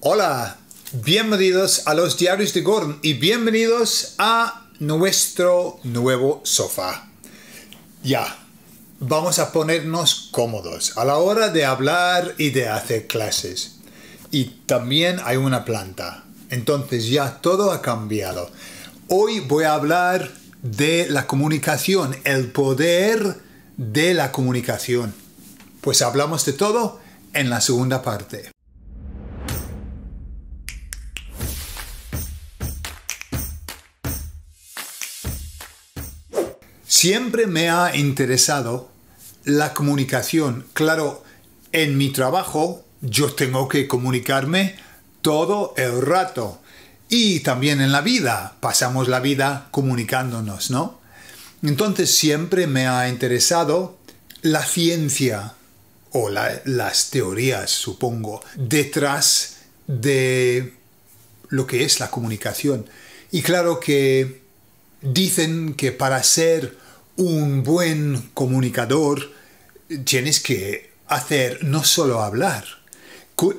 Hola, bienvenidos a los diarios de Gordon y bienvenidos a nuestro nuevo sofá. Ya, vamos a ponernos cómodos a la hora de hablar y de hacer clases. Y también hay una planta, entonces ya todo ha cambiado. Hoy voy a hablar de la comunicación, el poder de la comunicación. Pues hablamos de todo en la segunda parte. Siempre me ha interesado la comunicación. Claro, en mi trabajo yo tengo que comunicarme todo el rato. Y también en la vida, pasamos la vida comunicándonos, ¿no? Entonces siempre me ha interesado la ciencia o las teorías, supongo, detrás de lo que es la comunicación. Y claro que dicen que para ser un buen comunicador tienes que hacer no solo hablar.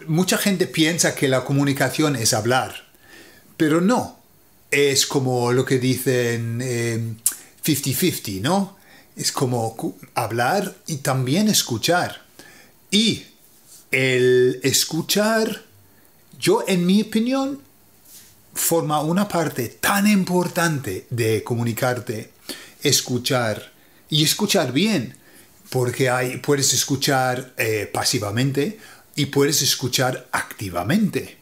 Mucha gente piensa que la comunicación es hablar, pero no. Es como lo que dicen 50-50, em, ¿no? Es como hablar y también escuchar. Y el escuchar, yo en mi opinión, forma una parte tan importante de comunicarte escuchar y escuchar bien, porque hay, puedes escuchar eh, pasivamente y puedes escuchar activamente.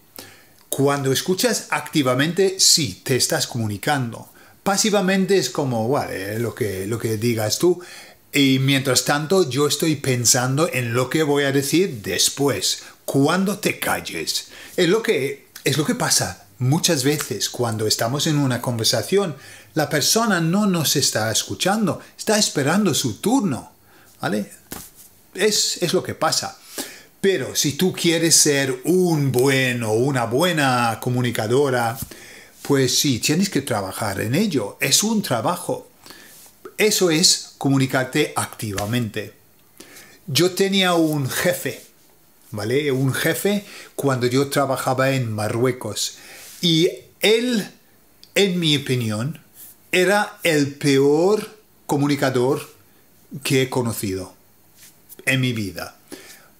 Cuando escuchas activamente, sí, te estás comunicando. Pasivamente es como, vale, lo que, lo que digas tú. Y mientras tanto, yo estoy pensando en lo que voy a decir después, cuando te calles. Es lo que, es lo que pasa muchas veces cuando estamos en una conversación la persona no nos está escuchando, está esperando su turno. ¿Vale? Es, es lo que pasa. Pero si tú quieres ser un buen o una buena comunicadora, pues sí, tienes que trabajar en ello. Es un trabajo. Eso es comunicarte activamente. Yo tenía un jefe, ¿vale? Un jefe cuando yo trabajaba en Marruecos. Y él, en mi opinión, era el peor comunicador que he conocido en mi vida.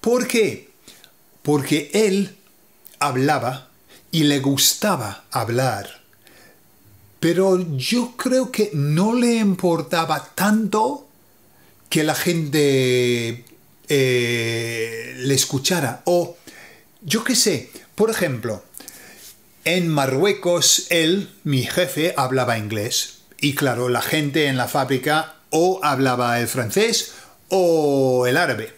¿Por qué? Porque él hablaba y le gustaba hablar. Pero yo creo que no le importaba tanto que la gente eh, le escuchara. O yo qué sé, por ejemplo, en Marruecos él, mi jefe, hablaba inglés y claro, la gente en la fábrica o hablaba el francés o el árabe.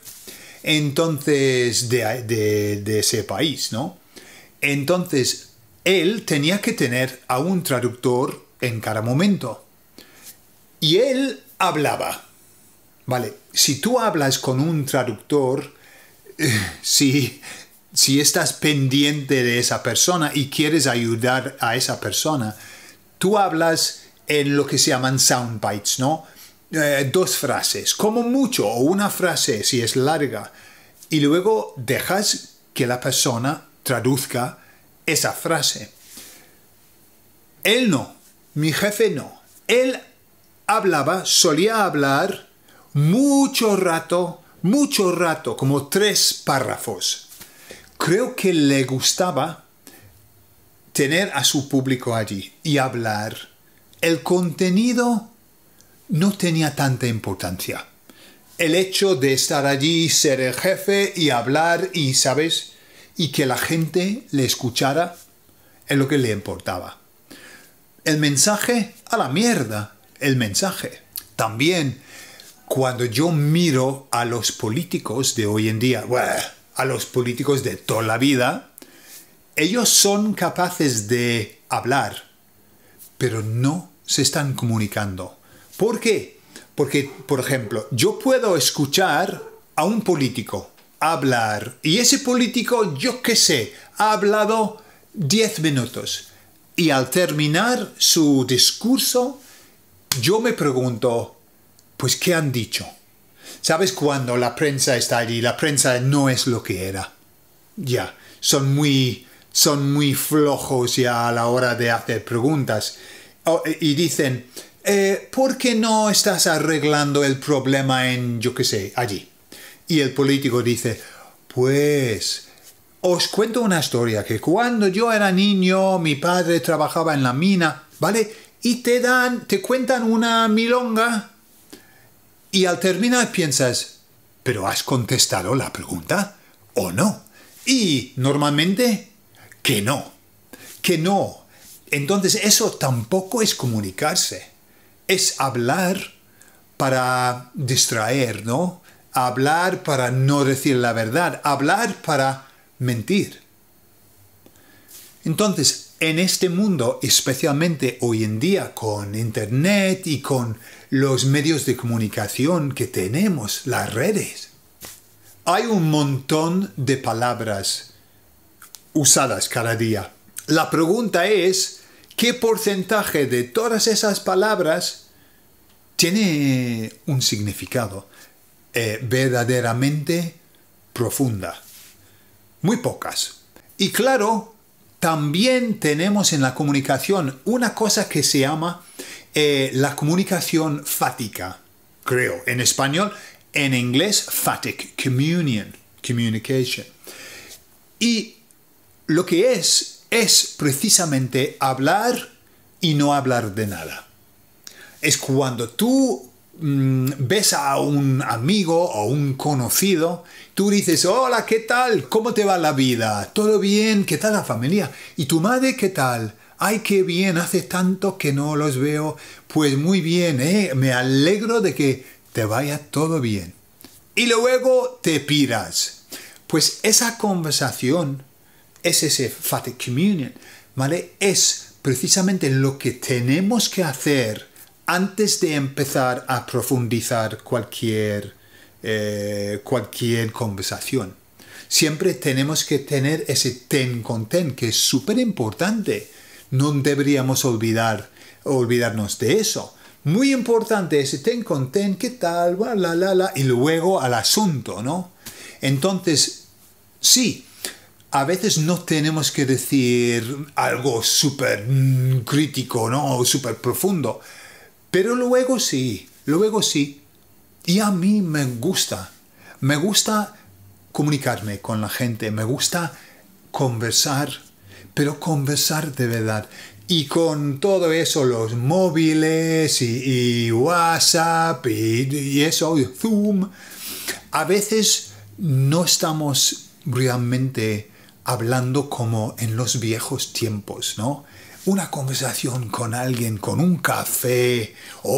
Entonces, de, ese país, ¿no? Entonces, él tenía que tener a un traductor en cada momento. Y él hablaba. Vale, si tú hablas con un traductor, eh, si, si estás pendiente de esa persona y quieres ayudar a esa persona, tú hablas en lo que se llaman sound bites, ¿no? Eh, dos frases, como mucho, o una frase si es larga, y luego dejas que la persona traduzca esa frase. Él no, mi jefe no. Él hablaba, solía hablar mucho rato, mucho rato, como tres párrafos. Creo que le gustaba tener a su público allí y hablar el contenido no tenía tanta importancia. El hecho de estar allí, ser el jefe y hablar y, ¿sabes? Y que la gente le escuchara es lo que le importaba. El mensaje, a la mierda, el mensaje. También, cuando yo miro a los políticos de hoy en día, a los políticos de toda la vida, ellos son capaces de hablar, pero no se están comunicando. ¿Por qué? Porque, por ejemplo, yo puedo escuchar a un político hablar y ese político, yo qué sé, ha hablado 10 minutos y al terminar su discurso, yo me pregunto, pues, ¿qué han dicho? ¿Sabes cuando la prensa está allí? La prensa no es lo que era. Ya, son muy son muy flojos ya a la hora de hacer preguntas oh, eh, y dicen, eh, ¿por qué no estás arreglando el problema en, yo qué sé, allí? Y el político dice, pues, os cuento una historia, que cuando yo era niño, mi padre trabajaba en la mina, ¿vale? Y te dan, te cuentan una milonga y al terminar piensas, ¿pero has contestado la pregunta o no? Y normalmente que no, que no. Entonces eso tampoco es comunicarse, es hablar para distraer, ¿no? Hablar para no decir la verdad, hablar para mentir. Entonces, en este mundo, especialmente hoy en día con Internet y con los medios de comunicación que tenemos, las redes, hay un montón de palabras usadas cada día. La pregunta es, ¿qué porcentaje de todas esas palabras tiene un significado eh, verdaderamente profunda? Muy pocas. Y claro, también tenemos en la comunicación una cosa que se llama eh, la comunicación fática, creo, en español, en inglés, fatic, communion, communication. Y lo que es es precisamente hablar y no hablar de nada. Es cuando tú mm, ves a un amigo o un conocido, tú dices, hola, ¿qué tal? ¿Cómo te va la vida? ¿Todo bien? ¿Qué tal la familia? ¿Y tu madre qué tal? ay, qué bien, hace tanto que no los veo. Pues muy bien, ¿eh? me alegro de que te vaya todo bien. Y luego te piras. Pues esa conversación es ese fatic Communion, ¿vale? Es precisamente lo que tenemos que hacer antes de empezar a profundizar cualquier, eh, cualquier conversación. Siempre tenemos que tener ese ten con ten, que es súper importante. No deberíamos olvidar, olvidarnos de eso. Muy importante ese ten con ten, ¿qué tal? La, la, la, y luego al asunto, ¿no? Entonces, sí, a veces no tenemos que decir algo súper mm, crítico, ¿no? Súper profundo. Pero luego sí, luego sí. Y a mí me gusta. Me gusta comunicarme con la gente, me gusta conversar, pero conversar de verdad. Y con todo eso, los móviles y, WhatsApp y, eso, Zoom, a veces no estamos realmente hablando como en los viejos tiempos, ¿no? Una conversación con alguien, con un café o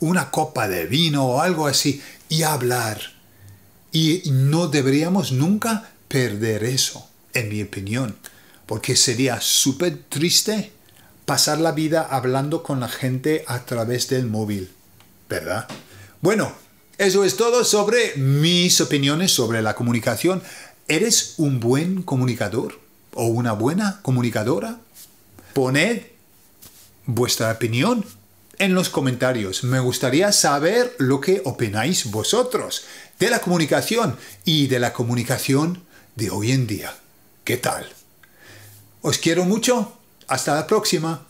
una copa de vino o algo así, y hablar. Y no deberíamos nunca perder eso, en mi opinión, porque sería súper triste pasar la vida hablando con la gente a través del móvil, ¿verdad? Bueno, eso es todo sobre mis opiniones sobre la comunicación. ¿Eres un buen comunicador o una buena comunicadora? Poned vuestra opinión en los comentarios. Me gustaría saber lo que opináis vosotros de la comunicación y de la comunicación de hoy en día. ¿Qué tal? Os quiero mucho. Hasta la próxima.